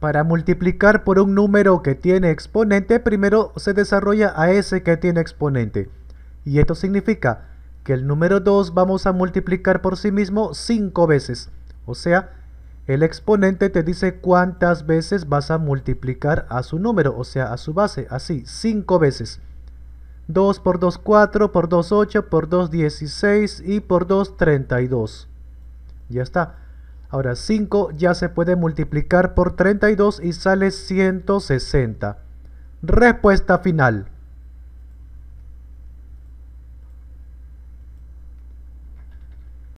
Para multiplicar por un número que tiene exponente, primero se desarrolla a ese que tiene exponente. Y esto significa que el número 2 vamos a multiplicar por sí mismo 5 veces. O sea, el exponente te dice cuántas veces vas a multiplicar a su número, o sea, a su base. Así, 5 veces. 2 por 2, 4, por 2, 8, por 2, 16 y por 2, 32. Ya está. Ahora 5 ya se puede multiplicar por 32 y sale 160. Respuesta final.